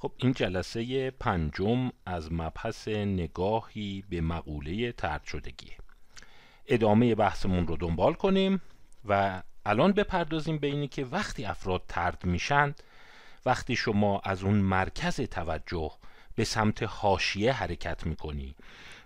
خب این جلسه پنجم از مبحث نگاهی به مقوله ترد شدگیه ادامه بحثمون رو دنبال کنیم و الان بپردازیم به اینی که وقتی افراد ترد میشن وقتی شما از اون مرکز توجه به سمت حاشیه حرکت میکنی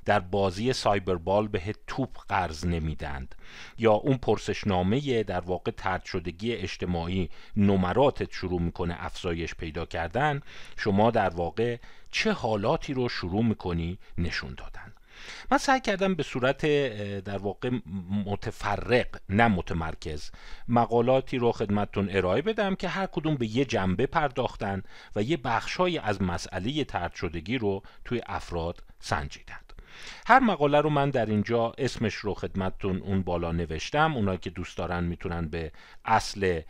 در بازی سایبربال به توپ قرض نمیدند یا اون پرسشنامه در واقع ترد شدگی اجتماعی نمراتت شروع میکنه افزایش پیدا کردن شما در واقع چه حالاتی رو شروع میکنی نشون دادن من سعی کردم به صورت در واقع متفرق نه متمرکز مقالاتی رو خدمتتون ارائه بدم که هر کدوم به یه جنبه پرداختن و یه بخشهایی از مسئله ترد شدگی رو توی افراد سنجیدن هر مقاله رو من در اینجا اسمش رو خدمتتون اون بالا نوشتم اونایی که دوست دارن میتونن به اصل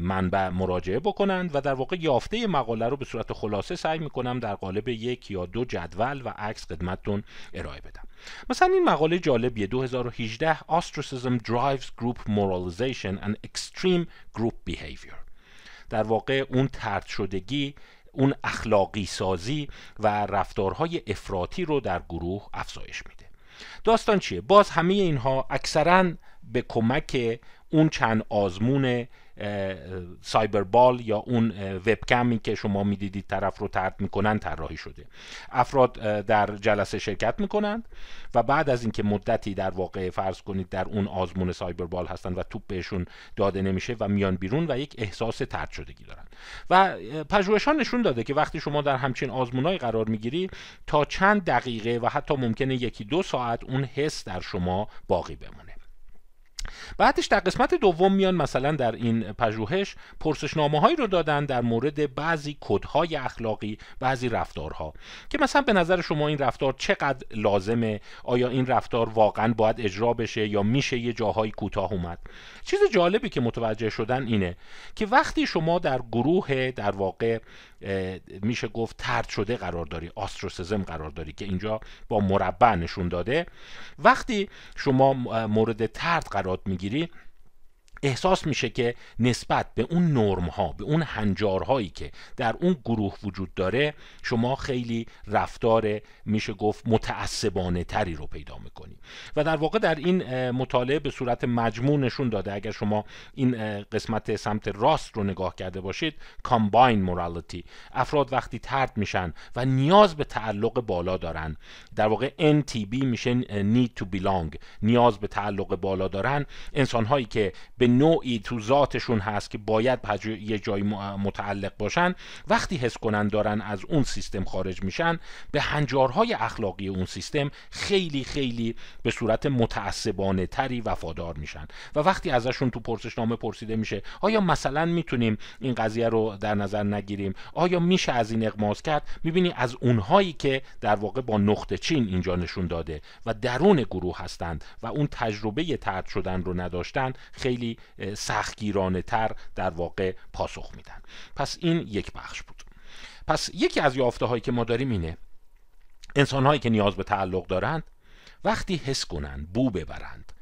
منبع مراجعه بکنند و در واقع یافته مقاله رو به صورت خلاصه سعی میکنم در قالب یک یا دو جدول و عکس خدمتتون ارائه بدم مثلا این مقاله جالبیه 2018 Ostracism Drives Group Moralization and Extreme Group Behavior در واقع اون ترد شدگی اون اخلاقی سازی و رفتارهای افراطی رو در گروه افزایش میده داستان چیه؟ باز همه اینها اکثرا به کمک اون چند آزمون بال یا اون وبکمی که شما میدیدید طرف رو ترد میکنن طراحی شده افراد در جلسه شرکت میکنند و بعد از اینکه مدتی در واقع فرض کنید در اون آزمون بال هستن و توپ بهشون داده نمیشه و میان بیرون و یک احساس ترد شدگی دارن و پژوهشان نشون داده که وقتی شما در همچین آزمونای قرار میگیری تا چند دقیقه و حتی ممکنه یکی دو ساعت اون حس در شما باقی بمونه بعدش در قسمت دوم میان مثلا در این پژوهش پرسشنامه هایی رو دادن در مورد بعضی کدهای اخلاقی بعضی رفتارها که مثلا به نظر شما این رفتار چقدر لازمه آیا این رفتار واقعا باید اجرا بشه یا میشه یه جاهای کوتاه اومد چیز جالبی که متوجه شدن اینه که وقتی شما در گروه در واقع میشه گفت ترد شده قرار داری آستروسزم قرار داری که اینجا با مربع نشون داده وقتی شما مورد ترد قرار میگیری احساس میشه که نسبت به اون نرم ها به اون هنجارهایی که در اون گروه وجود داره شما خیلی رفتار میشه گفت متعصبانه تری رو پیدا میکنی و در واقع در این مطالعه به صورت مجموع نشون داده اگر شما این قسمت سمت راست رو نگاه کرده باشید کامباین مورالتی افراد وقتی ترد میشن و نیاز به تعلق بالا دارن در واقع NTB میشه need to belong نیاز به تعلق بالا دارن انسان هایی که به نوعی تو ذاتشون هست که باید یه جایی متعلق باشن وقتی حس کنن دارن از اون سیستم خارج میشن به هنجارهای اخلاقی اون سیستم خیلی خیلی به صورت متعصبانه تری وفادار میشن و وقتی ازشون تو پرسشنامه پرسیده میشه آیا مثلا میتونیم این قضیه رو در نظر نگیریم آیا میشه از این اقماز کرد میبینی از اونهایی که در واقع با نقطه چین اینجا نشون داده و درون گروه هستند و اون تجربه ترد شدن رو نداشتن خیلی تر در واقع پاسخ میدن پس این یک بخش بود پس یکی از یافته هایی که ما داریم اینه انسان هایی که نیاز به تعلق دارند وقتی حس کنند بو ببرند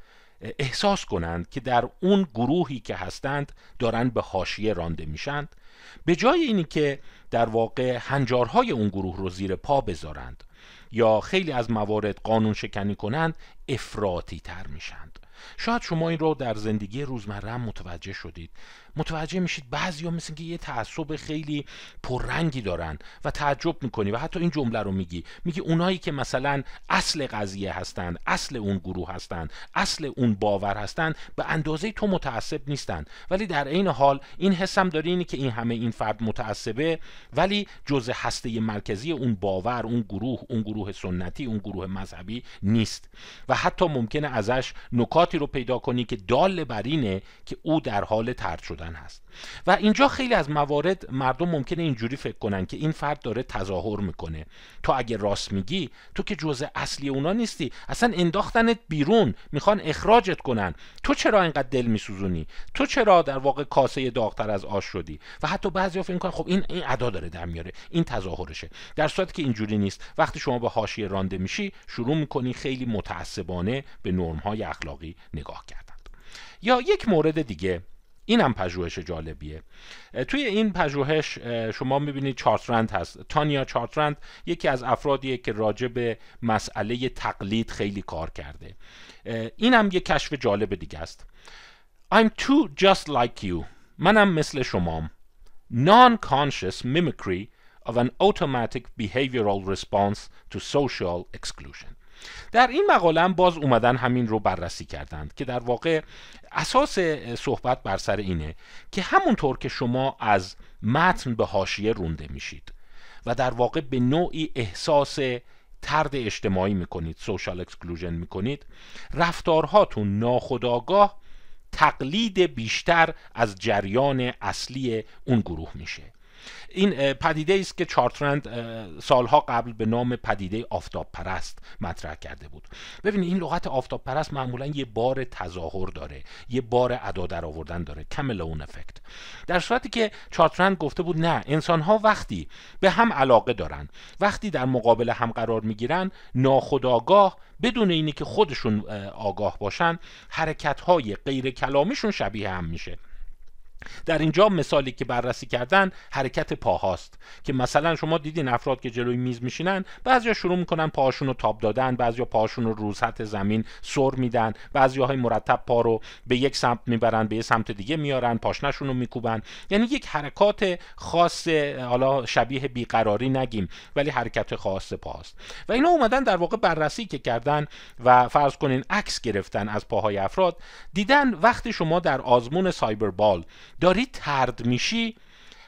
احساس کنند که در اون گروهی که هستند دارند به حاشیه رانده میشند به جای اینی که در واقع هنجارهای اون گروه رو زیر پا بذارند یا خیلی از موارد قانون شکنی کنند افراطی تر میشند شاید شما این رو در زندگی روزمره هم متوجه شدید متوجه میشید بعضیا مثل که یه تعصب خیلی پررنگی دارن و تعجب میکنی و حتی این جمله رو میگی میگی اونایی که مثلا اصل قضیه هستند اصل اون گروه هستند اصل اون باور هستند به اندازه تو متعصب نیستند ولی در عین حال این حسم داری اینه که این همه این فرد متعصبه ولی جزء هسته مرکزی اون باور اون گروه اون گروه سنتی اون گروه مذهبی نیست و حتی ممکنه ازش نکات رو پیدا کنی که دال بر اینه که او در حال ترد شدن هست و اینجا خیلی از موارد مردم ممکنه اینجوری فکر کنن که این فرد داره تظاهر میکنه تا اگه راست میگی تو که جزء اصلی اونا نیستی اصلا انداختنت بیرون میخوان اخراجت کنن تو چرا اینقدر دل میسوزونی تو چرا در واقع کاسه داغتر از آش شدی و حتی بعضی فکر میکنن خب این این ادا داره در میاره این تظاهرشه در صورتی که اینجوری نیست وقتی شما به حاشیه رانده میشی شروع میکنی خیلی متعصبانه به نرم های اخلاقی نگاه کردند یا یک مورد دیگه این هم پژوهش جالبیه توی این پژوهش شما میبینید چارترند هست تانیا چارترند یکی از افرادیه که راجع به مسئله تقلید خیلی کار کرده این هم یه کشف جالب دیگه است I'm too just like you منم مثل شمام Non-conscious mimicry of an automatic behavioral response to social exclusion در این مقاله هم باز اومدن همین رو بررسی کردند که در واقع اساس صحبت بر سر اینه که همونطور که شما از متن به هاشیه رونده میشید و در واقع به نوعی احساس ترد اجتماعی میکنید سوشال اکسکلوژن میکنید رفتارهاتون ناخودآگاه تقلید بیشتر از جریان اصلی اون گروه میشه این پدیده است که چارترند سالها قبل به نام پدیده آفتاب پرست مطرح کرده بود ببینید این لغت آفتاب پرست معمولا یه بار تظاهر داره یه بار ادا در آوردن داره کم اون افکت در صورتی که چارترند گفته بود نه انسان ها وقتی به هم علاقه دارن وقتی در مقابل هم قرار میگیرن ناخودآگاه بدون اینه که خودشون آگاه باشن حرکت های غیر کلامیشون شبیه هم میشه در اینجا مثالی که بررسی کردن حرکت پاهاست که مثلا شما دیدین افراد که جلوی میز میشینن بعضیا شروع میکنن پاهاشون رو تاب دادن بعضیا پاهاشون رو رو سطح زمین سر میدن بعضیا های مرتب پا رو به یک سمت میبرن به یک سمت دیگه میارن پاشنشون رو میکوبن یعنی یک حرکات خاص حالا شبیه بیقراری نگیم ولی حرکت خاص پاهاست و اینا اومدن در واقع بررسی که کردن و فرض کنین عکس گرفتن از پاهای افراد دیدن وقتی شما در آزمون سایبر بال داری ترد میشی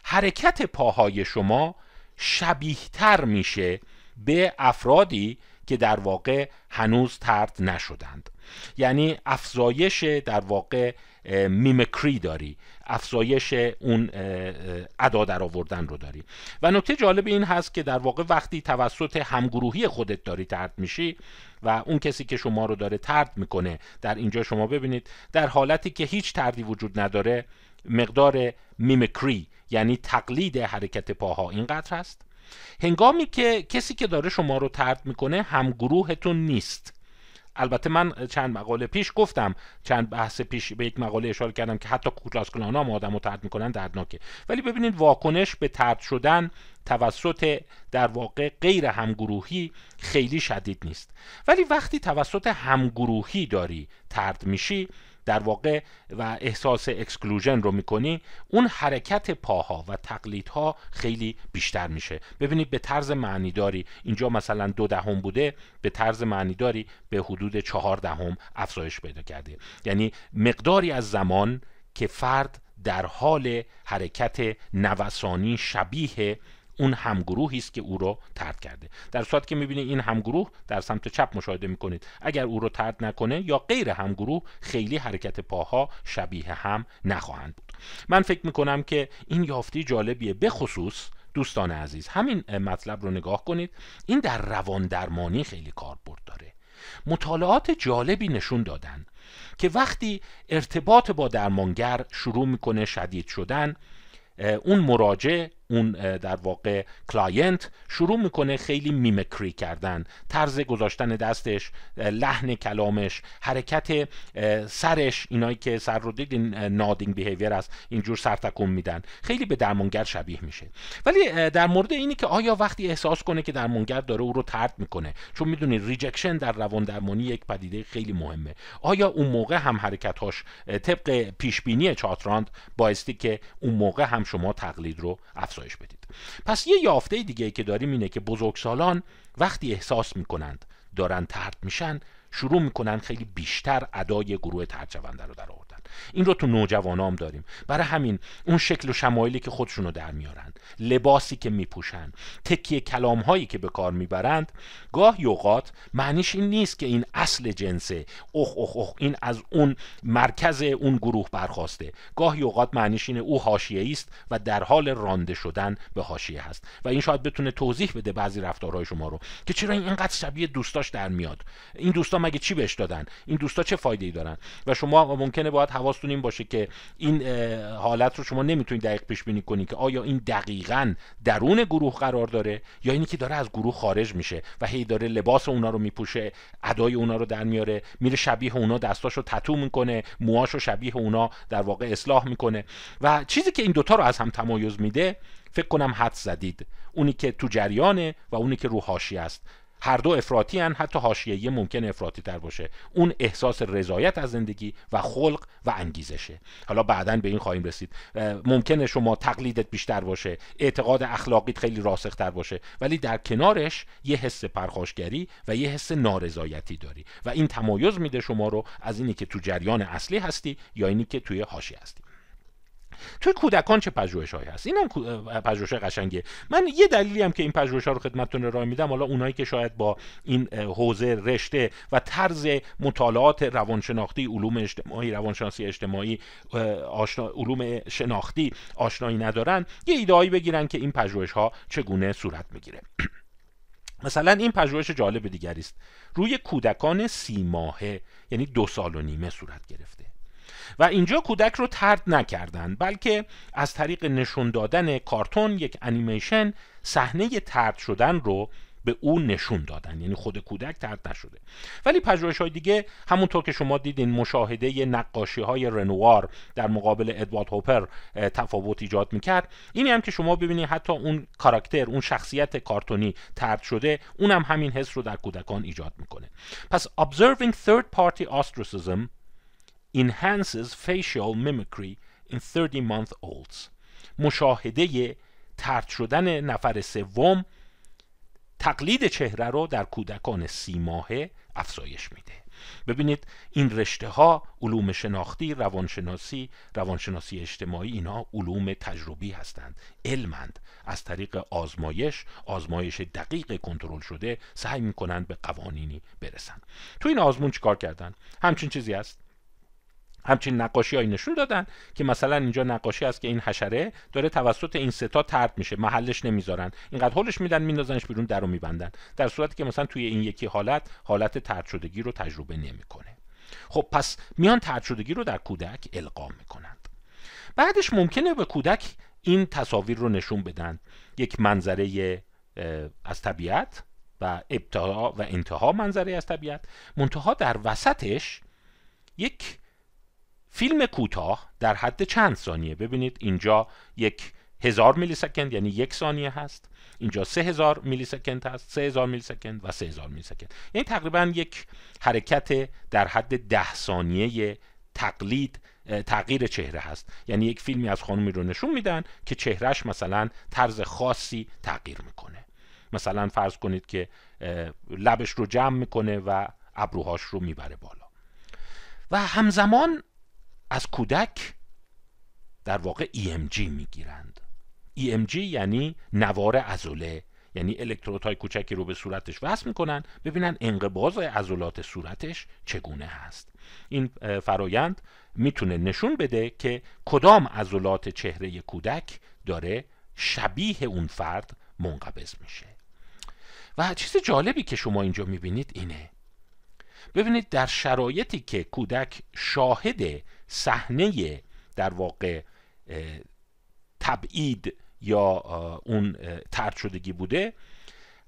حرکت پاهای شما شبیهتر میشه به افرادی که در واقع هنوز ترد نشدند یعنی افزایش در واقع میمکری داری افزایش اون ادا در آوردن رو داری و نکته جالب این هست که در واقع وقتی توسط همگروهی خودت داری ترد میشی و اون کسی که شما رو داره ترد میکنه در اینجا شما ببینید در حالتی که هیچ تردی وجود نداره مقدار میمکری یعنی تقلید حرکت پاها اینقدر هست هنگامی که کسی که داره شما رو ترد میکنه هم گروهتون نیست البته من چند مقاله پیش گفتم چند بحث پیش به یک مقاله اشاره کردم که حتی کلانا هم آدم رو ترد میکنن دردناکه ولی ببینید واکنش به ترد شدن توسط در واقع غیر همگروهی خیلی شدید نیست ولی وقتی توسط همگروهی داری ترد میشی در واقع و احساس اکسکلوژن رو میکنی اون حرکت پاها و تقلیدها خیلی بیشتر میشه ببینید به طرز معنیداری اینجا مثلا دو دهم بوده به طرز معنیداری به حدود چهار دهم افزایش پیدا کرده یعنی مقداری از زمان که فرد در حال حرکت نوسانی شبیه اون همگروهی است که او را ترد کرده در صورت که میبینید این همگروه در سمت چپ مشاهده میکنید اگر او را ترد نکنه یا غیر همگروه خیلی حرکت پاها شبیه هم نخواهند بود من فکر میکنم که این یافته جالبیه به خصوص دوستان عزیز همین مطلب رو نگاه کنید این در روان درمانی خیلی کاربرد داره مطالعات جالبی نشون دادن که وقتی ارتباط با درمانگر شروع میکنه شدید شدن اون مراجع اون در واقع کلاینت شروع میکنه خیلی میمکری کردن طرز گذاشتن دستش لحن کلامش حرکت سرش اینایی که سر رو دیدین نادینگ بیهیویر است اینجور سر تکون میدن خیلی به درمانگر شبیه میشه ولی در مورد اینی که آیا وقتی احساس کنه که درمانگر داره او رو ترد میکنه چون میدونید ریجکشن در روان درمانی یک پدیده خیلی مهمه آیا اون موقع هم حرکتاش طبق پیش بینی چاتراند بایستی که اون موقع هم شما تقلید رو افزایش بدید پس یه یافته دیگه که داریم اینه که بزرگسالان وقتی احساس میکنند دارن ترد میشن شروع میکنن خیلی بیشتر ادای گروه ترجونده رو در آوردن این رو تو نوجوانام داریم برای همین اون شکل و شمایلی که خودشونو در میارن لباسی که میپوشن تکیه کلام هایی که به کار میبرند گاه یوقات معنیش این نیست که این اصل جنسه اخ اخ اخ این از اون مرکز اون گروه برخواسته گاه یوقات معنیش اینه او حاشیه است و در حال رانده شدن به حاشیه هست و این شاید بتونه توضیح بده بعضی رفتارهای شما رو که چرا اینقدر شبیه دوستاش در میاد این دوستا مگه چی بهش دادن این دوستا چه فایده ای دارن و شما ممکنه باید حواستون این باشه که این حالت رو شما نمیتونید دقیق پیش بینی کنید که آیا این دقیقا درون گروه قرار داره یا اینی که داره از گروه خارج میشه و هی داره لباس اونا رو میپوشه ادای اونا رو در میاره میره شبیه اونا دستاشو تتو میکنه موهاشو شبیه اونا در واقع اصلاح میکنه و چیزی که این دوتا رو از هم تمایز میده فکر کنم حد زدید اونی که تو جریانه و اونی که رو است هر دو افراطی هن حتی حاشیه‌ای ممکن افراطی تر باشه اون احساس رضایت از زندگی و خلق و انگیزشه حالا بعدا به این خواهیم رسید ممکنه شما تقلیدت بیشتر باشه اعتقاد اخلاقیت خیلی راسخ تر باشه ولی در کنارش یه حس پرخاشگری و یه حس نارضایتی داری و این تمایز میده شما رو از اینی که تو جریان اصلی هستی یا اینی که توی حاشیه هستی توی کودکان چه پژوهش‌هایی هست اینم پژوهش قشنگه من یه دلیلی هم که این ها رو خدمتتون ارائه میدم حالا اونایی که شاید با این حوزه رشته و طرز مطالعات روانشناختی علوم اجتماعی روانشناسی اجتماعی آشنا، علوم شناختی آشنایی ندارن یه ایده‌ای بگیرن که این ها چگونه صورت میگیره مثلا این پژوهش جالب دیگری است روی کودکان سی ماهه یعنی دو سال و نیمه صورت گرفته و اینجا کودک رو ترد نکردند بلکه از طریق نشون دادن کارتون یک انیمیشن صحنه ترد شدن رو به او نشون دادن یعنی خود کودک ترد نشده ولی پژوهش های دیگه همونطور که شما دیدین مشاهده نقاشی های رنوار در مقابل ادوارد هوپر تفاوت ایجاد میکرد اینی هم که شما ببینید حتی اون کاراکتر اون شخصیت کارتونی ترد شده اونم همین حس رو در کودکان ایجاد میکنه پس observing third party ostracism enhances facial mimicry in 30 month olds مشاهده ترد شدن نفر سوم تقلید چهره رو در کودکان سی ماهه افزایش میده ببینید این رشته ها علوم شناختی روانشناسی روانشناسی اجتماعی اینا علوم تجربی هستند علمند از طریق آزمایش آزمایش دقیق کنترل شده سعی میکنند به قوانینی برسند تو این آزمون چیکار کردن همچین چیزی هست همچین نقاشی نشون دادن که مثلا اینجا نقاشی است که این حشره داره توسط این ستا ترد میشه محلش نمیذارن اینقدر حلش میدن میندازنش بیرون در رو میبندن در صورتی که مثلا توی این یکی حالت حالت ترد شدگی رو تجربه نمیکنه خب پس میان ترد شدگی رو در کودک القا میکنند بعدش ممکنه به کودک این تصاویر رو نشون بدن یک منظره از طبیعت و ابتها و انتها منظره از طبیعت منتها در وسطش یک فیلم کوتاه در حد چند ثانیه ببینید اینجا یک هزار میلی سکند یعنی یک ثانیه هست اینجا سه هزار میلی سکند هست سه هزار میلی سکند و سه هزار میلی سکند یعنی تقریبا یک حرکت در حد ده ثانیه تقلید تغییر چهره هست یعنی یک فیلمی از خانومی رو نشون میدن که چهرهش مثلا طرز خاصی تغییر میکنه مثلا فرض کنید که لبش رو جمع میکنه و ابروهاش رو میبره بالا و همزمان از کودک در واقع EMG میگیرند EMG یعنی نوار ازوله یعنی الکترودهای کوچکی رو به صورتش وصل میکنن ببینن انقباض عضلات صورتش چگونه هست این فرایند میتونه نشون بده که کدام عضلات چهره کودک داره شبیه اون فرد منقبض میشه و چیز جالبی که شما اینجا میبینید اینه ببینید در شرایطی که کودک شاهد صحنه در واقع تبعید یا اون ترد شدگی بوده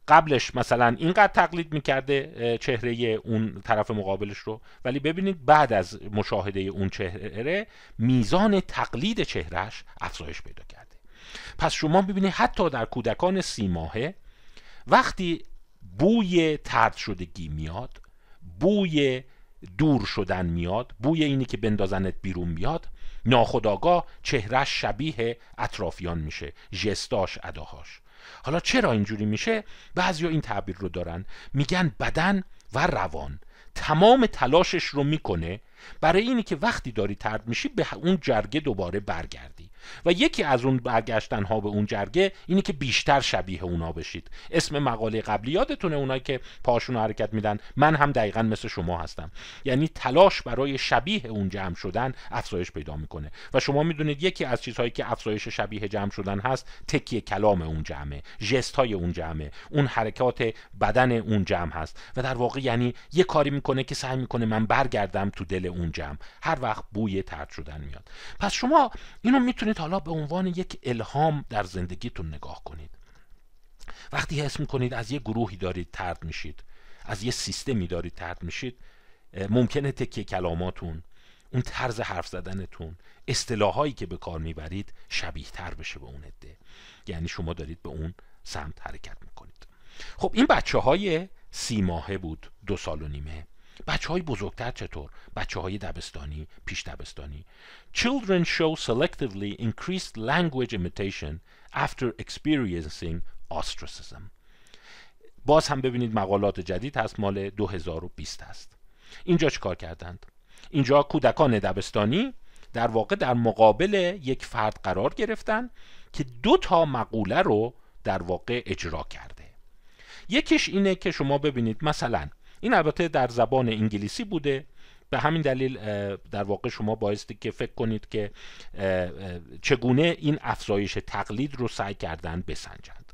قبلش مثلا اینقدر تقلید میکرده چهره اون طرف مقابلش رو ولی ببینید بعد از مشاهده اون چهره میزان تقلید چهرهش افزایش پیدا کرده پس شما ببینید حتی در کودکان سی ماهه وقتی بوی ترد شدگی میاد بوی دور شدن میاد بوی اینی که بندازنت بیرون میاد ناخداگاه چهرش شبیه اطرافیان میشه جستاش اداهاش حالا چرا اینجوری میشه ها این تعبیر رو دارن میگن بدن و روان تمام تلاشش رو میکنه برای اینی که وقتی داری ترد میشی به اون جرگه دوباره برگرد و یکی از اون برگشتن ها به اون جرگه اینه که بیشتر شبیه اونا بشید اسم مقاله قبلی یادتونه اونایی که پاشون حرکت میدن من هم دقیقا مثل شما هستم یعنی تلاش برای شبیه اون جمع شدن افزایش پیدا میکنه و شما میدونید یکی از چیزهایی که افزایش شبیه جمع شدن هست تکیه کلام اون جمعه ژست های اون جمعه اون حرکات بدن اون جمع هست و در واقع یعنی یه کاری میکنه که سعی میکنه من برگردم تو دل اون جمع هر وقت بوی ترد شدن میاد پس شما اینو میتونید حالا به عنوان یک الهام در زندگیتون نگاه کنید وقتی حس میکنید از یه گروهی دارید ترد میشید از یه سیستمی دارید ترد میشید ممکنه تکیه کلاماتون اون طرز حرف زدنتون اصطلاحایی که به کار میبرید شبیه تر بشه به اون عده یعنی شما دارید به اون سمت حرکت میکنید خب این بچه های سی ماهه بود دو سال و نیمه بچه های بزرگتر چطور بچه های دبستانی پیش دبستانی children show selectively increased language imitation after experiencing ostracism باز هم ببینید مقالات جدید هست مال 2020 هست اینجا چیکار کردند اینجا کودکان دبستانی در واقع در مقابل یک فرد قرار گرفتن که دو تا مقوله رو در واقع اجرا کرده یکیش اینه که شما ببینید مثلا این البته در زبان انگلیسی بوده به همین دلیل در واقع شما بایستی که فکر کنید که چگونه این افزایش تقلید رو سعی کردن بسنجند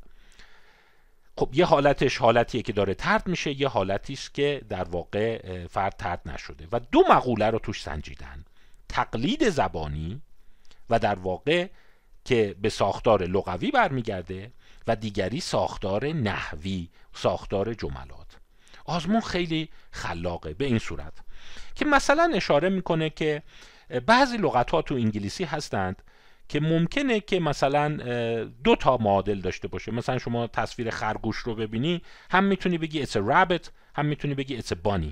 خب یه حالتش حالتیه که داره ترد میشه یه حالتی که در واقع فرد ترد نشده و دو مقوله رو توش سنجیدن تقلید زبانی و در واقع که به ساختار لغوی برمیگرده و دیگری ساختار نحوی ساختار جملات آزمون خیلی خلاقه به این صورت که مثلا اشاره میکنه که بعضی لغت ها تو انگلیسی هستند که ممکنه که مثلا دو تا معادل داشته باشه مثلا شما تصویر خرگوش رو ببینی هم میتونی بگی it's a هم میتونی بگی it's a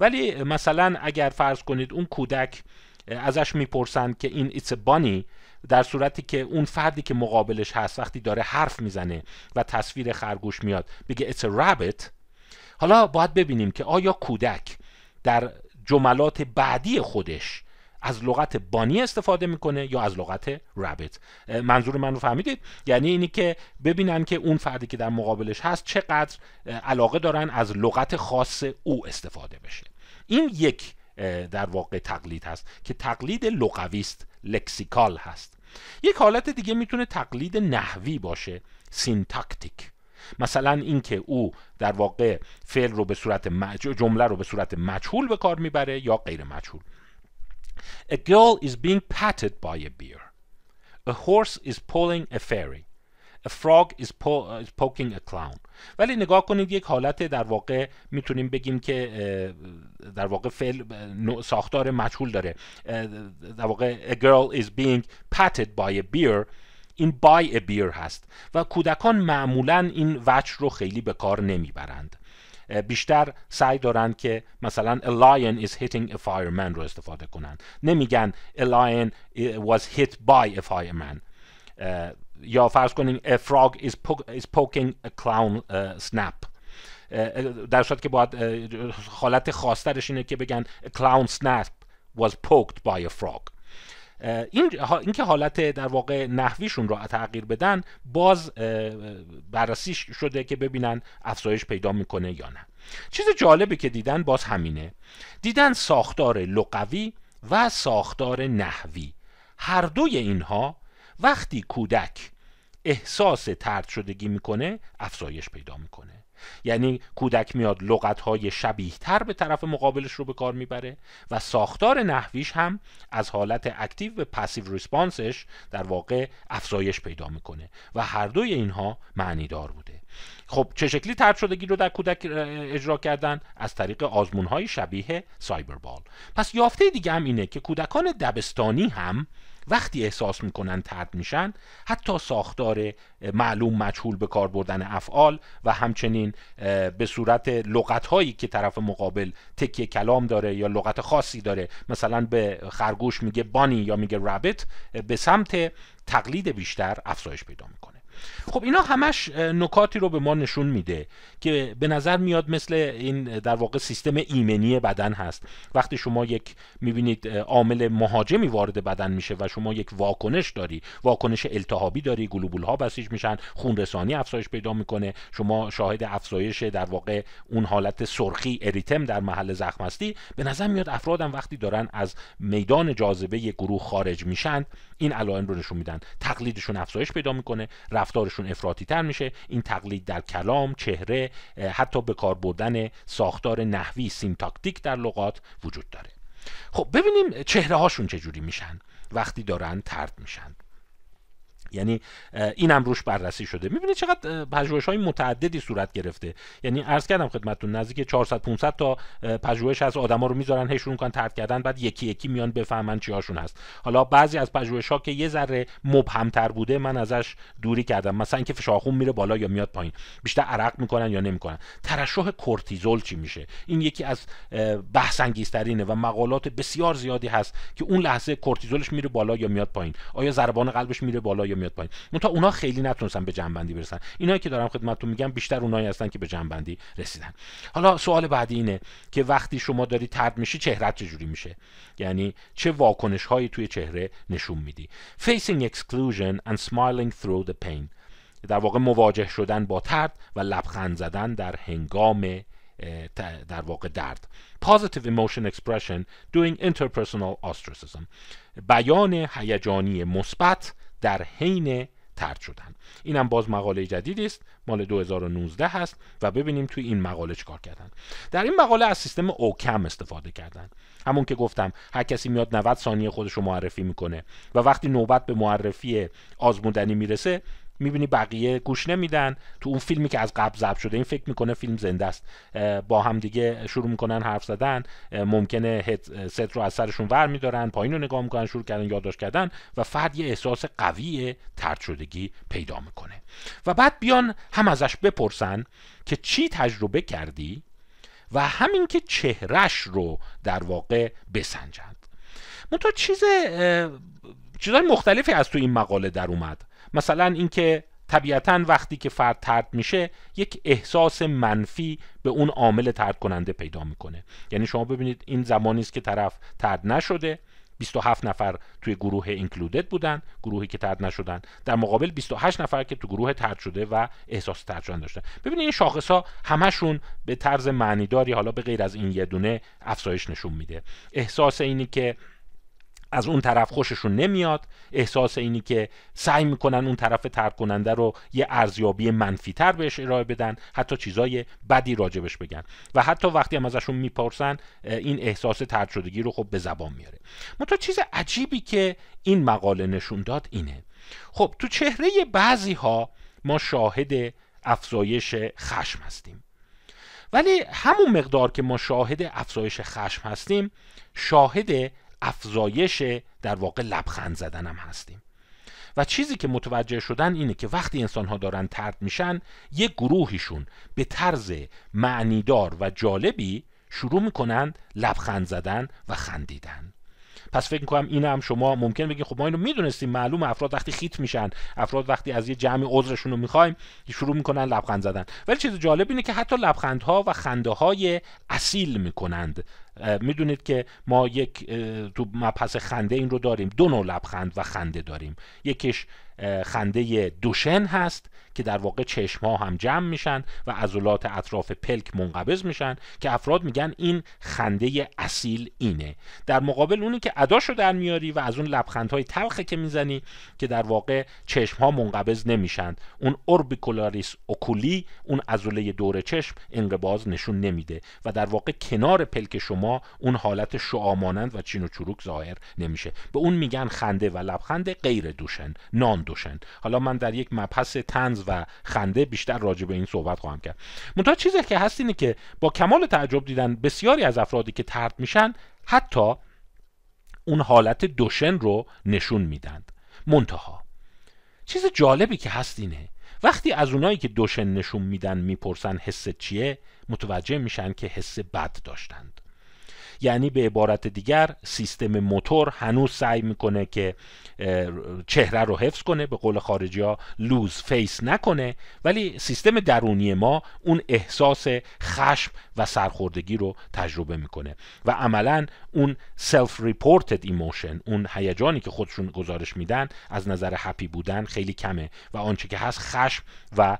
ولی مثلا اگر فرض کنید اون کودک ازش میپرسند که این it's بانی در صورتی که اون فردی که مقابلش هست وقتی داره حرف میزنه و تصویر خرگوش میاد بگه it's a حالا باید ببینیم که آیا کودک در جملات بعدی خودش از لغت بانی استفاده میکنه یا از لغت رابط منظور من رو فهمیدید یعنی اینی که ببینن که اون فردی که در مقابلش هست چقدر علاقه دارن از لغت خاص او استفاده بشه این یک در واقع تقلید هست که تقلید لغوی است لکسیکال هست یک حالت دیگه میتونه تقلید نحوی باشه سینتاکتیک مثلا اینکه او در واقع فعل رو به صورت مج... جمله رو به صورت مجهول به کار میبره یا غیر مجهول A girl is being patted by a bear A horse is pulling a fairy A frog is, po- is poking a clown ولی نگاه کنید یک حالت در واقع میتونیم بگیم که در واقع فعل ساختار مجهول داره در واقع a girl is being patted by a bear این بای ا بیر هست و کودکان معمولا این وچ رو خیلی به کار نمیبرند بیشتر سعی دارند که مثلا a lion is hitting a fireman رو استفاده کنند نمیگن a lion was hit by a fireman یا فرض کنین a frog is, poking a clown snap در صورت که باید حالت خواسترش اینه که بگن a clown snap was poked by a frog این اینکه حالت در واقع نحویشون رو تغییر بدن باز بررسی شده که ببینن افزایش پیدا میکنه یا نه چیز جالبی که دیدن باز همینه دیدن ساختار لغوی و ساختار نحوی هر دوی اینها وقتی کودک احساس ترد شدگی میکنه افزایش پیدا میکنه یعنی کودک میاد لغت های شبیه تر به طرف مقابلش رو به کار میبره و ساختار نحویش هم از حالت اکتیو به پسیو ریسپانسش در واقع افزایش پیدا میکنه و هر دوی اینها معنیدار بوده خب چه شکلی ترد شدگی رو در کودک اجرا کردن از طریق آزمون های شبیه سایبربال پس یافته دیگه هم اینه که کودکان دبستانی هم وقتی احساس میکنن ترد میشن حتی ساختار معلوم مجهول به کار بردن افعال و همچنین به صورت لغت هایی که طرف مقابل تکیه کلام داره یا لغت خاصی داره مثلا به خرگوش میگه بانی یا میگه رابط به سمت تقلید بیشتر افزایش پیدا میکنه خب اینا همش نکاتی رو به ما نشون میده که به نظر میاد مثل این در واقع سیستم ایمنی بدن هست وقتی شما یک میبینید عامل مهاجمی وارد بدن میشه و شما یک واکنش داری واکنش التهابی داری گلوبول ها بسیج میشن خون رسانی افزایش پیدا میکنه شما شاهد افزایش در واقع اون حالت سرخی اریتم در محل زخم هستی به نظر میاد افرادم وقتی دارن از میدان جاذبه یک گروه خارج میشن این علائم رو نشون میدن تقلیدشون افزایش پیدا میکنه رفتارشون افراطی تر میشه این تقلید در کلام چهره حتی به کار بردن ساختار نحوی سینتاکتیک در لغات وجود داره خب ببینیم چهره هاشون چجوری میشن وقتی دارن ترد میشن یعنی اینم روش بررسی شده میبینید چقدر پژوهش های متعددی صورت گرفته یعنی عرض کردم خدمتتون نزدیک 400 500 تا پژوهش از آدما رو میذارن هشون کن ترک کردن بعد یکی یکی میان بفهمن چی هاشون هست حالا بعضی از پژوهش ها که یه ذره مبهمتر بوده من ازش دوری کردم مثلا اینکه فشار خون میره بالا یا میاد پایین بیشتر عرق میکنن یا نمیکنن ترشح کورتیزول چی میشه این یکی از بحث انگیزترینه و مقالات بسیار زیادی هست که اون لحظه کورتیزولش میره بالا یا میاد پایین آیا ضربان قلبش میره بالا یا میاد پایین تا اونا خیلی نتونستن به جنبندی برسن اینایی که دارم خدمتتون میگم بیشتر اونایی هستن که به جنبندی رسیدن حالا سوال بعدی اینه که وقتی شما داری ترد میشی چهرت چجوری میشه یعنی چه واکنش هایی توی چهره نشون میدی facing exclusion and smiling through the pain در واقع مواجه شدن با ترد و لبخند زدن در هنگام در واقع درد positive emotion expression doing interpersonal ostracism بیان هیجانی مثبت در حین ترد شدن اینم باز مقاله جدیدی است مال 2019 هست و ببینیم توی این مقاله چکار کردن در این مقاله از سیستم اوکم استفاده کردن همون که گفتم هر کسی میاد 90 ثانیه خودش رو معرفی میکنه و وقتی نوبت به معرفی آزمودنی میرسه میبینی بقیه گوش نمیدن تو اون فیلمی که از قبل ضبط شده این فکر میکنه فیلم زنده است با هم دیگه شروع میکنن حرف زدن ممکنه ست رو از سرشون ور میدارن پایین رو نگاه میکنن شروع کردن یادداشت کردن و فرد یه احساس قوی ترد شدگی پیدا میکنه و بعد بیان هم ازش بپرسن که چی تجربه کردی و همین که چهرش رو در واقع بسنجند منتها چیز چیزهای مختلفی از تو این مقاله در اومد مثلا اینکه طبیعتا وقتی که فرد ترد میشه یک احساس منفی به اون عامل ترد کننده پیدا میکنه یعنی شما ببینید این زمانی است که طرف ترد نشده 27 نفر توی گروه اینکلودد بودن گروهی که ترد نشدن در مقابل 28 نفر که تو گروه ترد شده و احساس ترد شدن داشتن ببینید این شاخص ها همشون به طرز معنیداری حالا به غیر از این یه دونه افزایش نشون میده احساس اینی که از اون طرف خوششون نمیاد احساس اینی که سعی میکنن اون طرف ترک کننده رو یه ارزیابی منفی تر بهش ارائه بدن حتی چیزای بدی راجبش بگن و حتی وقتی هم ازشون میپرسن این احساس ترد شدگی رو خب به زبان میاره منتها چیز عجیبی که این مقاله نشون داد اینه خب تو چهره بعضی ها ما شاهد افزایش خشم هستیم ولی همون مقدار که ما شاهد افزایش خشم هستیم شاهد افزایش در واقع لبخند هم هستیم و چیزی که متوجه شدن اینه که وقتی انسان ها دارن ترد میشن یک گروهیشون به طرز معنیدار و جالبی شروع میکنند لبخند زدن و خندیدن پس فکر میکنم این هم شما ممکن بگین خب ما اینو میدونستیم معلومه افراد وقتی خیت میشن افراد وقتی از یه جمعی عذرشون رو میخوایم شروع میکنن لبخند زدن ولی چیز جالب اینه که حتی لبخندها و خنده های اصیل میکنند میدونید که ما یک تو مبحث خنده این رو داریم دو نوع لبخند و خنده داریم یکیش خنده دوشن هست که در واقع چشم ها هم جمع میشن و عضلات اطراف پلک منقبض میشن که افراد میگن این خنده اصیل اینه در مقابل اونی که اداشو در میاری و از اون لبخندهای تلخه که میزنی که در واقع چشم ها منقبض نمیشن اون اوربیکولاریس اوکولی اون عضله دور چشم انقباض نشون نمیده و در واقع کنار پلک شما اون حالت شعامانند و چین و چروک ظاهر نمیشه به اون میگن خنده و لبخند غیر دوشن نان دوشن حالا من در یک مبحث تنز و خنده بیشتر راجع به این صحبت خواهم کرد منتها چیزی که هست اینه که با کمال تعجب دیدن بسیاری از افرادی که ترد میشن حتی اون حالت دوشن رو نشون میدند منتها چیز جالبی که هست اینه وقتی از اونایی که دوشن نشون میدن میپرسن حس چیه متوجه میشن که حس بد داشتند یعنی به عبارت دیگر سیستم موتور هنوز سعی میکنه که چهره رو حفظ کنه به قول خارجی ها لوز فیس نکنه ولی سیستم درونی ما اون احساس خشم و سرخوردگی رو تجربه میکنه و عملا اون سلف ریپورتد ایموشن اون هیجانی که خودشون گزارش میدن از نظر هپی بودن خیلی کمه و آنچه که هست خشم و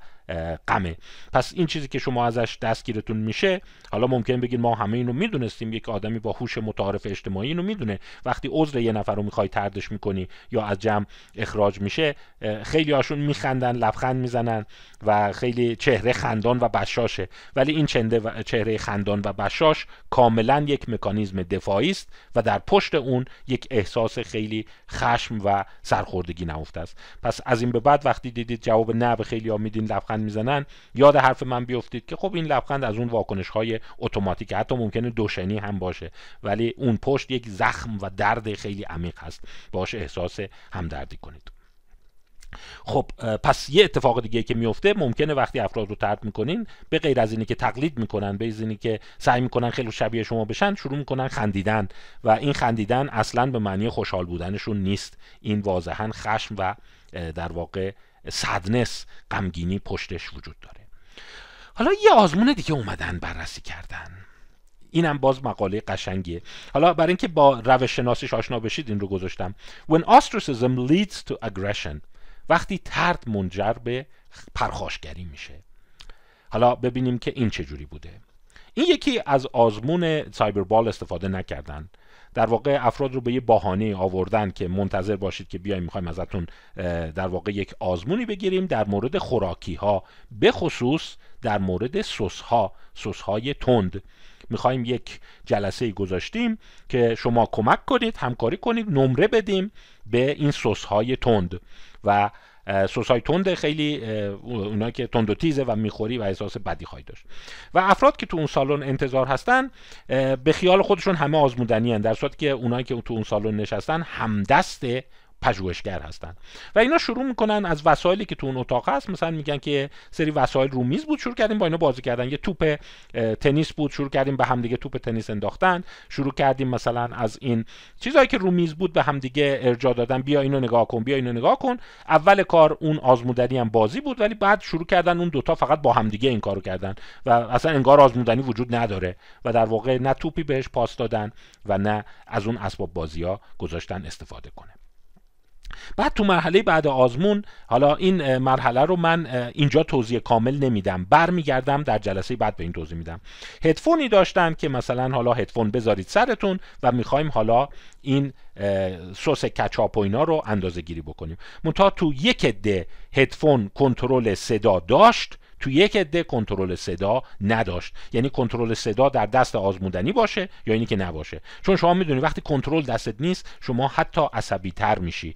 قمه. پس این چیزی که شما ازش دستگیرتون میشه حالا ممکن بگید ما همه اینو میدونستیم یک آدمی با هوش متعارف اجتماعی اینو میدونه وقتی عذر یه نفر رو میخوای تردش میکنی یا از جمع اخراج میشه خیلی هاشون میخندن لبخند میزنن و خیلی چهره خندان و بشاشه ولی این چنده چهره خندان و بشاش کاملا یک مکانیزم دفاعی است و در پشت اون یک احساس خیلی خشم و سرخوردگی نهفته است پس از این به بعد وقتی دیدید جواب نه به خیلی میدین لبخند میزنن یاد حرف من بیفتید که خب این لبخند از اون واکنش های اتوماتیک حتی ممکنه دوشنی هم باشه ولی اون پشت یک زخم و درد خیلی عمیق هست باشه احساس همدردی کنید خب پس یه اتفاق دیگه که میفته ممکنه وقتی افراد رو ترد میکنین به غیر از اینی که تقلید میکنن به اینی که سعی میکنن خیلی شبیه شما بشن شروع میکنن خندیدن و این خندیدن اصلا به معنی خوشحال بودنشون نیست این واضحا خشم و در واقع سدنس غمگینی پشتش وجود داره حالا یه آزمون دیگه اومدن بررسی کردن اینم باز مقاله قشنگیه حالا برای اینکه با روش شناسیش آشنا بشید این رو گذاشتم When ostracism leads to aggression وقتی ترد منجر به پرخاشگری میشه حالا ببینیم که این چه جوری بوده این یکی از آزمون بال استفاده نکردن در واقع افراد رو به یه بهانه آوردن که منتظر باشید که بیایم میخوایم ازتون در واقع یک آزمونی بگیریم در مورد خوراکی ها به خصوص در مورد سس ها سس های تند میخوایم یک جلسه گذاشتیم که شما کمک کنید همکاری کنید نمره بدیم به این سس های تند و سوسای تنده خیلی اونا که تند و تیزه و میخوری و احساس بدی خواهی داشت و افراد که تو اون سالن انتظار هستن به خیال خودشون همه آزمودنی هن. در صورت که اونایی که تو اون سالن نشستن همدست پژوهشگر هستن و اینا شروع میکنن از وسایلی که تو اون اتاق هست مثلا میگن که سری وسایل رو میز بود شروع کردیم با اینا بازی کردن یه توپ تنیس بود شروع کردیم به همدیگه توپ تنیس انداختن شروع کردیم مثلا از این چیزهایی که رو میز بود به همدیگه ارجاع دادن بیا اینو نگاه کن بیا اینو نگاه کن اول کار اون آزمودنی هم بازی بود ولی بعد شروع کردن اون دوتا فقط با همدیگه این کارو کردن و اصلا انگار آزمودنی وجود نداره و در واقع نه توپی بهش پاس دادن و نه از اون اسباب بازی ها گذاشتن استفاده کنه بعد تو مرحله بعد آزمون حالا این مرحله رو من اینجا توضیح کامل نمیدم برمیگردم در جلسه بعد به این توضیح میدم هدفونی داشتن که مثلا حالا هدفون بذارید سرتون و میخوایم حالا این سس کچاپ و اینا رو اندازه گیری بکنیم منتها تو یک ده هدفون کنترل صدا داشت تو یک عده کنترل صدا نداشت یعنی کنترل صدا در دست آزمودنی باشه یا اینی که نباشه چون شما میدونی وقتی کنترل دستت نیست شما حتی عصبی تر میشی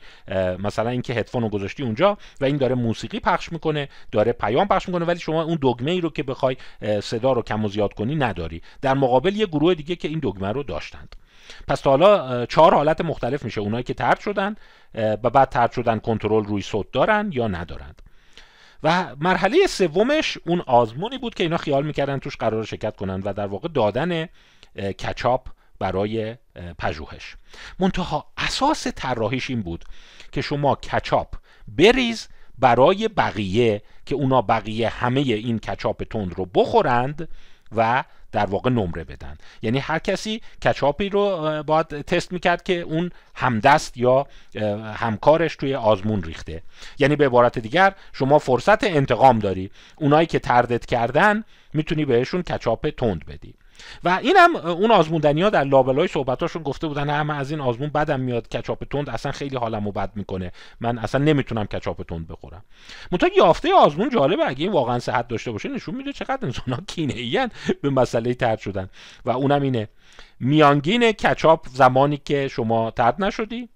مثلا اینکه هدفون رو گذاشتی اونجا و این داره موسیقی پخش میکنه داره پیام پخش میکنه ولی شما اون دگمه ای رو که بخوای صدا رو کم و زیاد کنی نداری در مقابل یه گروه دیگه که این دگمه رو داشتند پس تا حالا چهار حالت مختلف میشه اونایی که ترد شدن و بعد ترد شدن کنترل روی صوت دارن یا ندارند و مرحله سومش اون آزمونی بود که اینا خیال میکردن توش قرار شرکت کنن و در واقع دادن کچاپ برای پژوهش منتها اساس طراحیش این بود که شما کچاپ بریز برای بقیه که اونا بقیه همه این کچاپ تند رو بخورند و در واقع نمره بدن یعنی هر کسی کچاپی رو باید تست میکرد که اون همدست یا همکارش توی آزمون ریخته یعنی به عبارت دیگر شما فرصت انتقام داری اونایی که تردت کردن میتونی بهشون کچاپ تند بدی و هم اون آزموندنی ها در لابلای هاشون گفته بودن همه از این آزمون بدم میاد کچاپ تند اصلا خیلی حالمو بد میکنه من اصلا نمیتونم کچاپ تند بخورم منتها یافته آزمون جالبه اگه این واقعا صحت داشته باشه نشون میده چقدر انسان ها کینه به مسئله ترد شدن و اونم اینه میانگین کچاپ زمانی که شما ترد نشدی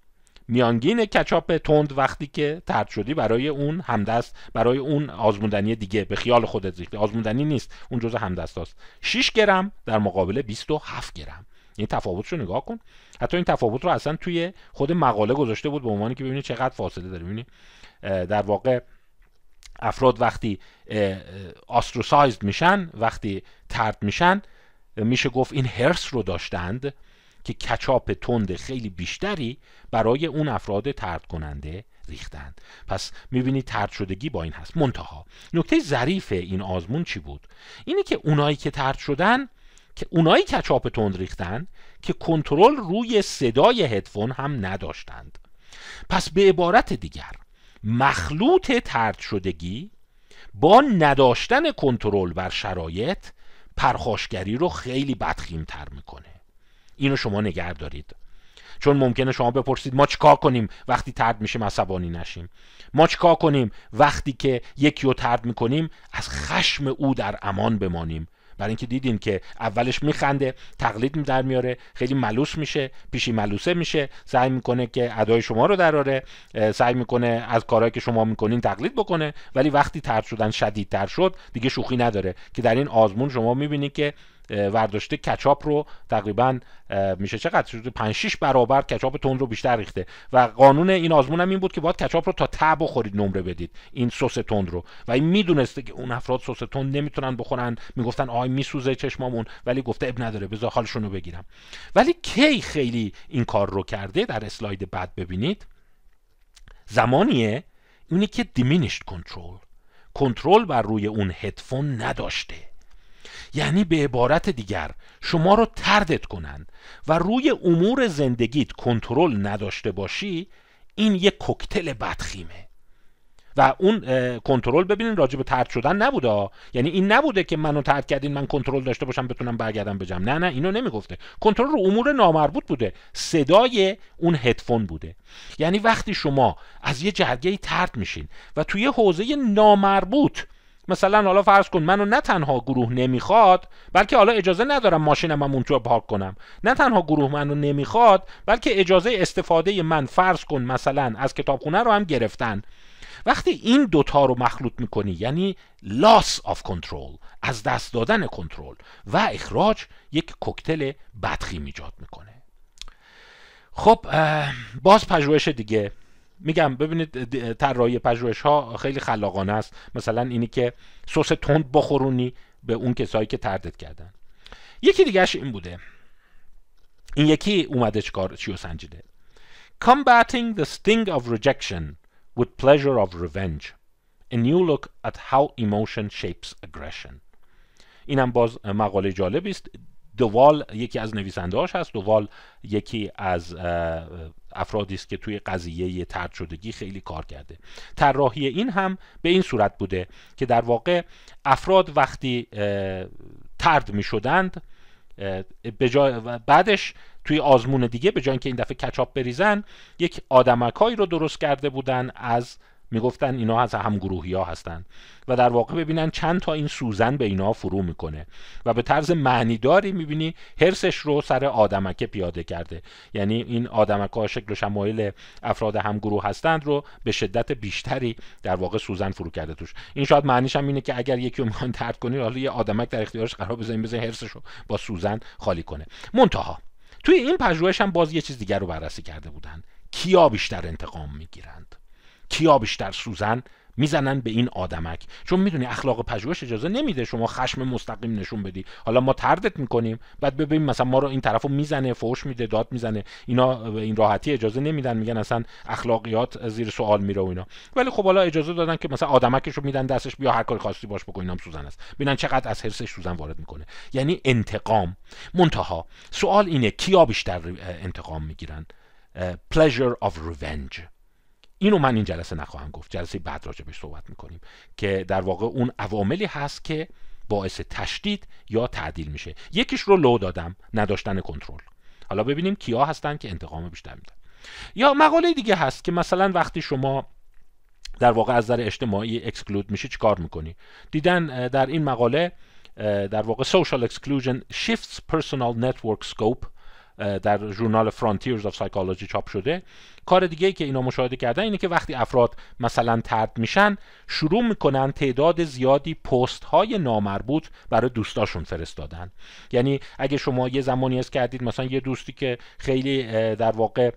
میانگین کچاپ تند وقتی که ترد شدی برای اون همدست برای اون آزموندنی دیگه به خیال خودت ریختی آزموندنی نیست اون جزء همدست هست 6 گرم در مقابل 27 گرم این تفاوت رو نگاه کن حتی این تفاوت رو اصلا توی خود مقاله گذاشته بود به عنوانی که ببینید چقدر فاصله داره ببینید در واقع افراد وقتی آستروسایزد میشن وقتی ترد میشن میشه گفت این هرس رو داشتند که کچاپ تند خیلی بیشتری برای اون افراد ترد کننده ریختند پس میبینی ترد شدگی با این هست منتها نکته ظریف این آزمون چی بود اینه که اونایی که ترد شدن که اونایی کچاپ تند ریختن که کنترل روی صدای هدفون هم نداشتند پس به عبارت دیگر مخلوط ترد شدگی با نداشتن کنترل بر شرایط پرخاشگری رو خیلی بدخیم تر میکنه اینو شما نگه دارید چون ممکنه شما بپرسید ما چکا کنیم وقتی ترد میشه عصبانی نشیم ما چکا کنیم وقتی که یکی رو ترد میکنیم از خشم او در امان بمانیم برای اینکه دیدین که اولش میخنده تقلید در میاره خیلی ملوس میشه پیشی ملوسه میشه سعی میکنه که ادای شما رو دراره سعی میکنه از کارهایی که شما میکنین تقلید بکنه ولی وقتی ترد شدن شدیدتر شد دیگه شوخی نداره که در این آزمون شما میبینید که ورداشته کچاپ رو تقریبا میشه چقدر شده 5 6 برابر کچاپ تند رو بیشتر ریخته و قانون این آزمون هم این بود که باید کچاپ رو تا ته بخورید نمره بدید این سس تند رو و این میدونسته که اون افراد سس تند نمیتونن بخورن میگفتن آهای میسوزه چشمامون ولی گفته اب نداره بذار حالشون رو بگیرم ولی کی خیلی این کار رو کرده در اسلاید بعد ببینید زمانیه اونی که دیمینیشت کنترل کنترل بر روی اون هدفون نداشته یعنی به عبارت دیگر شما رو تردت کنند و روی امور زندگیت کنترل نداشته باشی این یه کوکتل بدخیمه و اون کنترل ببینین راجع به ترد شدن نبوده یعنی این نبوده که منو ترد کردین من کنترل داشته باشم بتونم برگردم بجم نه نه اینو نمیگفته کنترل رو امور نامربوط بوده صدای اون هدفون بوده یعنی وقتی شما از یه جرگه ترد میشین و توی حوزه نامربوط مثلا حالا فرض کن منو نه تنها گروه نمیخواد بلکه حالا اجازه ندارم ماشینم هم اونجا پارک کنم نه تنها گروه منو نمیخواد بلکه اجازه استفاده من فرض کن مثلا از کتابخونه رو هم گرفتن وقتی این دوتا رو مخلوط میکنی یعنی loss of control از دست دادن کنترل و اخراج یک کوکتل بدخیم ایجاد میکنه خب باز پژوهش دیگه میگم ببینید طراحی پژوهش ها خیلی خلاقانه است مثلا اینی که سس تند بخورونی به اون کسایی که تردید کردن یکی دیگهش این بوده این یکی اومده چیکار چیو سنجیده Combating the sting of rejection with pleasure of revenge A new look at how emotion shapes aggression اینم باز مقاله جالبی است دوال یکی از نویسندهاش هست دوال یکی از افرادی است که توی قضیه ترد شدگی خیلی کار کرده طراحی این هم به این صورت بوده که در واقع افراد وقتی ترد می شدند بعدش توی آزمون دیگه به جای اینکه این دفعه کچاپ بریزن یک آدمکایی رو درست کرده بودن از میگفتن اینا از گروهی ها هستند و در واقع ببینن چند تا این سوزن به اینا فرو میکنه و به طرز معنیداری میبینی هرسش رو سر آدمکه پیاده کرده یعنی این آدمک ها شکل و شمایل افراد همگروه هستند رو به شدت بیشتری در واقع سوزن فرو کرده توش این شاید معنیش هم اینه که اگر یکی رو میخوان ترد کنی حالا یه آدمک در اختیارش قرار بزنین بزنین هرسش رو با سوزن خالی کنه منتها توی این پژوهش هم باز یه چیز دیگر رو بررسی کرده بودند کیا بیشتر انتقام میگیرند کیا بیشتر سوزن میزنن به این آدمک چون میدونی اخلاق پژوهش اجازه نمیده شما خشم مستقیم نشون بدی حالا ما تردت میکنیم بعد ببین مثلا ما رو این طرفو میزنه فوش میده داد میزنه اینا به این راحتی اجازه نمیدن میگن اصلا اخلاقیات زیر سوال میره و اینا ولی خب حالا اجازه دادن که مثلا آدمکش رو میدن دستش بیا هر کاری خواستی باش بکن اینام سوزن است ببینن چقدر از حرسش سوزن وارد میکنه یعنی انتقام منتها سوال اینه کیا بیشتر انتقام میگیرن pleasure of revenge اینو من این جلسه نخواهم گفت جلسه بعد بهش صحبت میکنیم که در واقع اون عواملی هست که باعث تشدید یا تعدیل میشه یکیش رو لو دادم نداشتن کنترل حالا ببینیم کیا هستن که انتقام بیشتر میدن یا مقاله دیگه هست که مثلا وقتی شما در واقع از نظر اجتماعی اکسکلود میشی چیکار میکنی دیدن در این مقاله در واقع social exclusion shifts personal network scope در ژورنال فرانتیرز اف سایکولوژی چاپ شده کار دیگه که اینا مشاهده کردن اینه که وقتی افراد مثلا ترد میشن شروع میکنن تعداد زیادی پست های نامربوط برای دوستاشون فرستادن یعنی اگه شما یه زمانی از کردید مثلا یه دوستی که خیلی در واقع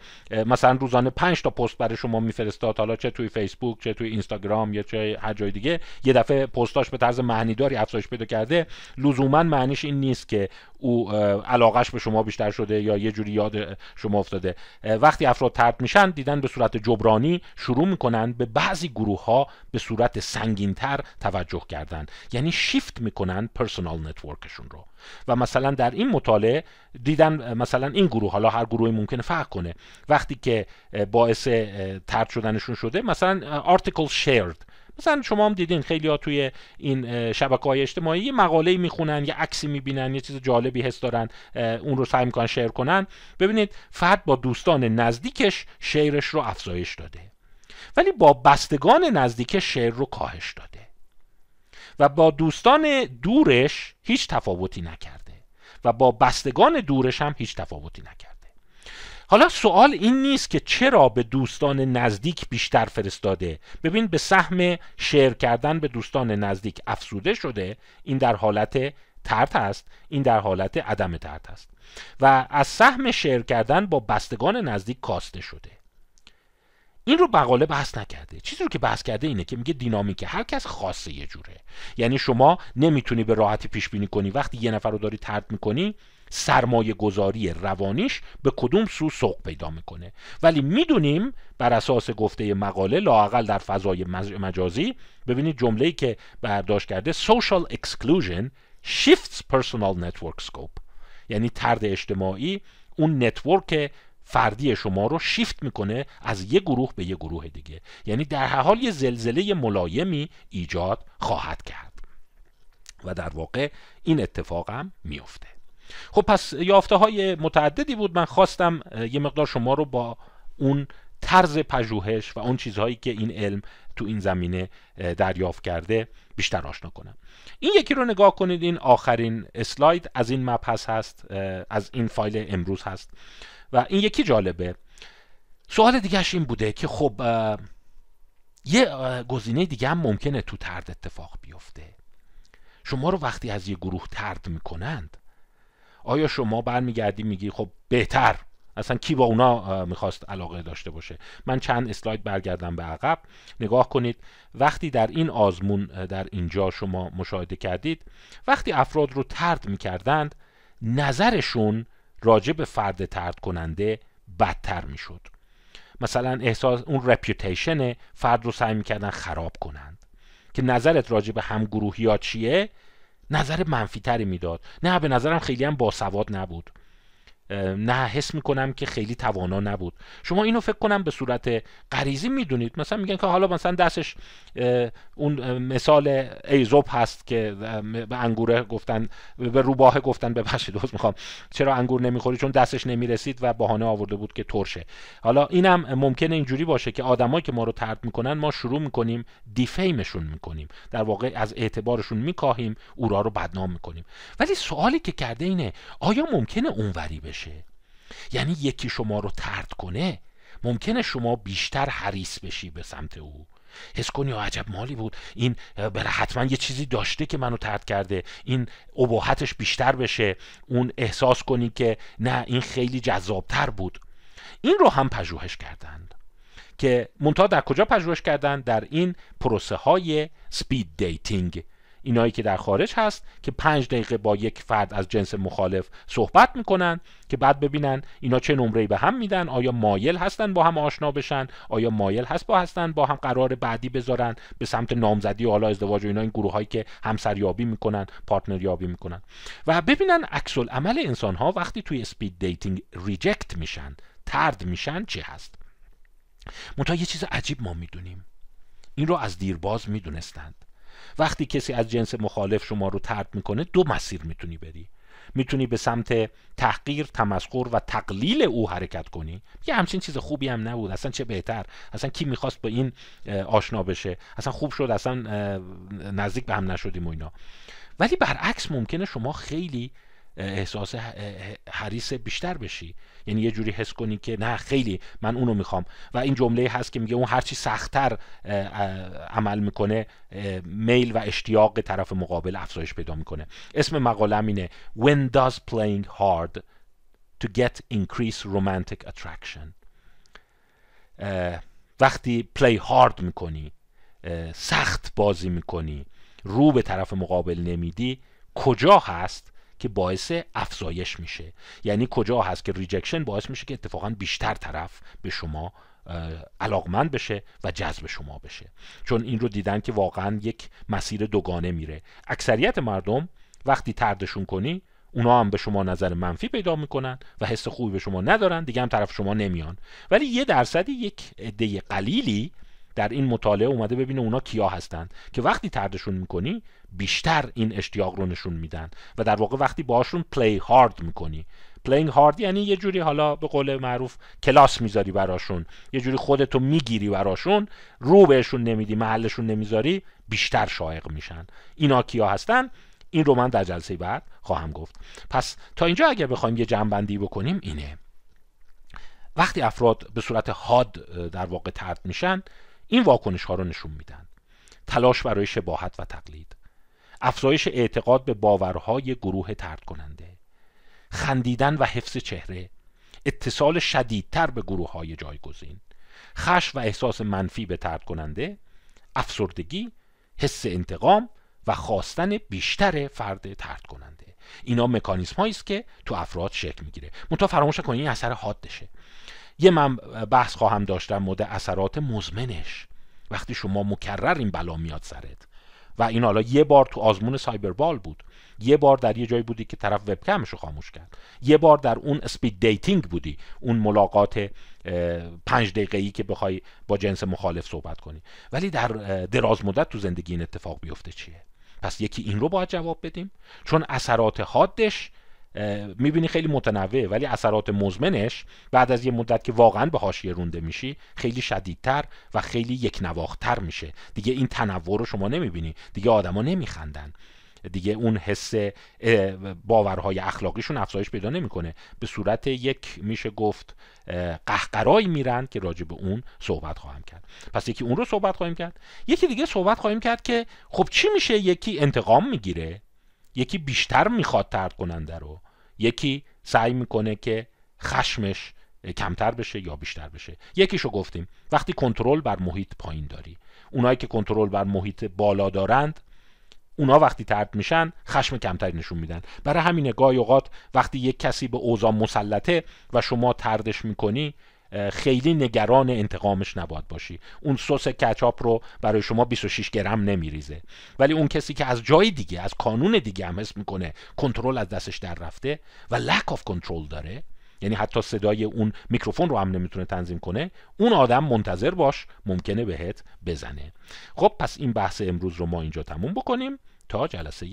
مثلا روزانه 5 تا پست برای شما میفرستاد حالا چه توی فیسبوک چه توی اینستاگرام یا چه هر جای دیگه یه دفعه پستاش به طرز معنیداری افزایش پیدا کرده لزوما معنیش این نیست که او علاقش به شما بیشتر شده یا یه جوری یاد شما افتاده وقتی افراد ترد میشن دیدن به صورت جبرانی شروع میکنن به بعضی گروه ها به صورت سنگینتر توجه کردن یعنی شیفت میکنن پرسونال نتورکشون رو و مثلا در این مطالعه دیدن مثلا این گروه حالا هر گروهی ممکنه فرق کنه وقتی که باعث ترد شدنشون شده مثلا آرتیکل شیرد مثلا شما هم دیدین خیلی ها توی این شبکه های اجتماعی یه مقاله میخونن یه عکسی میبینن یه چیز جالبی حس دارن اون رو سعی میکنن شیر کنن ببینید فقط با دوستان نزدیکش شعرش رو افزایش داده ولی با بستگان نزدیکش شعر رو کاهش داده و با دوستان دورش هیچ تفاوتی نکرده و با بستگان دورش هم هیچ تفاوتی نکرده حالا سوال این نیست که چرا به دوستان نزدیک بیشتر فرستاده ببین به سهم شیر کردن به دوستان نزدیک افسوده شده این در حالت ترت است این در حالت عدم ترت است و از سهم شیر کردن با بستگان نزدیک کاسته شده این رو بقاله بحث نکرده چیزی رو که بحث کرده اینه که میگه دینامیکه هر کس خاصه یه جوره یعنی شما نمیتونی به راحتی پیش بینی کنی وقتی یه نفر رو داری ترد میکنی سرمایه گذاری روانیش به کدوم سو سوق پیدا میکنه ولی میدونیم بر اساس گفته مقاله لاقل در فضای مجازی ببینید جمله‌ای که برداشت کرده social exclusion shifts personal network scope یعنی ترد اجتماعی اون نتورک فردی شما رو شیفت میکنه از یه گروه به یه گروه دیگه یعنی در هر حال یه زلزله ملایمی ایجاد خواهد کرد و در واقع این اتفاق هم میفته خب پس یافته های متعددی بود من خواستم یه مقدار شما رو با اون طرز پژوهش و اون چیزهایی که این علم تو این زمینه دریافت کرده بیشتر آشنا کنم این یکی رو نگاه کنید این آخرین اسلاید از این مبحث هست از این فایل امروز هست و این یکی جالبه سوال دیگهش این بوده که خب یه گزینه دیگه هم ممکنه تو ترد اتفاق بیفته شما رو وقتی از یه گروه ترد میکنند آیا شما برمیگردی میگی خب بهتر اصلا کی با اونا میخواست علاقه داشته باشه من چند اسلاید برگردم به عقب نگاه کنید وقتی در این آزمون در اینجا شما مشاهده کردید وقتی افراد رو ترد میکردند نظرشون راجع به فرد ترد کننده بدتر میشد مثلا احساس اون رپیوتیشن فرد رو سعی میکردن خراب کنند که نظرت راجع به همگروهی ها چیه نظر منفی تری میداد نه به نظرم خیلی هم باسواد نبود نه حس میکنم که خیلی توانا نبود شما اینو فکر کنم به صورت غریزی میدونید مثلا میگن که حالا مثلا دستش اون مثال ایزوب هست که به انگوره گفتن به روباه گفتن ببخشید دوست میخوام چرا انگور نمیخوری چون دستش نمیرسید و بهانه آورده بود که ترشه حالا اینم ممکنه اینجوری باشه که آدمایی که ما رو ترد میکنن ما شروع میکنیم دیفیمشون میکنیم در واقع از اعتبارشون میکاهیم اورا رو بدنام میکنیم ولی سوالی که کرده اینه آیا ممکنه اونوری بشه یعنی یکی شما رو ترد کنه ممکنه شما بیشتر حریص بشی به سمت او حس کنی عجب مالی بود این بره حتما یه چیزی داشته که منو ترد کرده این عباحتش بیشتر بشه اون احساس کنی که نه این خیلی جذابتر بود این رو هم پژوهش کردند که منتها در کجا پژوهش کردند؟ در این پروسه های سپید دیتینگ اینایی که در خارج هست که پنج دقیقه با یک فرد از جنس مخالف صحبت میکنن که بعد ببینن اینا چه نمره به هم میدن آیا مایل هستن با هم آشنا بشن آیا مایل هست با هستن با هم قرار بعدی بذارن به سمت نامزدی و حالا ازدواج و اینا این گروه هایی که همسریابی میکنن پارتنریابی میکنن و ببینن عکس عمل انسان ها وقتی توی اسپید دیتینگ ریجکت میشن ترد میشن چی هست منتها یه چیز عجیب ما میدونیم این رو از دیرباز میدونستند وقتی کسی از جنس مخالف شما رو ترد میکنه دو مسیر میتونی بری میتونی به سمت تحقیر تمسخر و تقلیل او حرکت کنی یه همچین چیز خوبی هم نبود اصلا چه بهتر اصلا کی میخواست با این آشنا بشه اصلا خوب شد اصلا نزدیک به هم نشدیم و اینا ولی برعکس ممکنه شما خیلی احساس حریص بیشتر بشی یعنی یه جوری حس کنی که نه خیلی من اونو میخوام و این جمله هست که میگه اون هرچی سختتر عمل میکنه میل و اشتیاق طرف مقابل افزایش پیدا میکنه اسم مقالم اینه When does playing hard to get increased romantic attraction وقتی پلی هارد میکنی سخت بازی میکنی رو به طرف مقابل نمیدی کجا هست که باعث افزایش میشه یعنی کجا هست که ریجکشن باعث میشه که اتفاقا بیشتر طرف به شما علاقمند بشه و جذب شما بشه چون این رو دیدن که واقعا یک مسیر دوگانه میره اکثریت مردم وقتی تردشون کنی اونا هم به شما نظر منفی پیدا میکنن و حس خوبی به شما ندارن دیگه هم طرف شما نمیان ولی یه درصدی یک عده قلیلی در این مطالعه اومده ببینه اونا کیا هستند که وقتی تردشون میکنی بیشتر این اشتیاق رو نشون میدن و در واقع وقتی باهاشون پلی هارد میکنی پلینگ هارد یعنی یه جوری حالا به قول معروف کلاس میذاری براشون یه جوری خودتو میگیری براشون رو بهشون نمیدی محلشون نمیذاری بیشتر شایق میشن اینا کیا هستن این رو من در جلسه بعد خواهم گفت پس تا اینجا اگر بخوایم یه جنبندی بکنیم اینه وقتی افراد به صورت حاد در واقع ترد میشن این واکنش ها رو نشون میدن تلاش برای شباهت و تقلید افزایش اعتقاد به باورهای گروه ترد کننده خندیدن و حفظ چهره اتصال شدیدتر به گروه های جایگزین خش و احساس منفی به ترد کننده افسردگی حس انتقام و خواستن بیشتر فرد ترد کننده اینا مکانیزم هایی است که تو افراد شکل میگیره منتها فراموش کنید این اثر حادشه یه من بحث خواهم داشت در مورد اثرات مزمنش وقتی شما مکرر این بلا میاد سرت و این حالا یه بار تو آزمون سایبر بال بود یه بار در یه جایی بودی که طرف وبکمش رو خاموش کرد یه بار در اون اسپید دیتینگ بودی اون ملاقات پنج دقیقه ای که بخوای با جنس مخالف صحبت کنی ولی در دراز مدت تو زندگی این اتفاق بیفته چیه پس یکی این رو باید جواب بدیم چون اثرات حادش میبینی خیلی متنوع ولی اثرات مزمنش بعد از یه مدت که واقعا به حاشیه رونده میشی خیلی شدیدتر و خیلی یک نواختر میشه دیگه این تنوع رو شما نمیبینی دیگه آدما نمیخندن دیگه اون حس باورهای اخلاقیشون افزایش پیدا نمیکنه به صورت یک میشه گفت قهقرایی میرن که راجع به اون صحبت خواهم کرد پس یکی اون رو صحبت خواهیم کرد یکی دیگه صحبت خواهیم کرد که خب چی میشه یکی انتقام میگیره یکی بیشتر میخواد ترد کننده رو یکی سعی میکنه که خشمش کمتر بشه یا بیشتر بشه یکیشو گفتیم وقتی کنترل بر محیط پایین داری اونایی که کنترل بر محیط بالا دارند اونا وقتی ترد میشن خشم کمتری نشون میدن برای همین گاهی اوقات وقتی یک کسی به اوضاع مسلطه و شما تردش میکنی خیلی نگران انتقامش نباید باشی اون سس کچاپ رو برای شما 26 گرم نمیریزه ولی اون کسی که از جای دیگه از کانون دیگه هم حس میکنه کنترل از دستش در رفته و لک آف کنترل داره یعنی حتی صدای اون میکروفون رو هم نمیتونه تنظیم کنه اون آدم منتظر باش ممکنه بهت بزنه خب پس این بحث امروز رو ما اینجا تموم بکنیم تا جلسه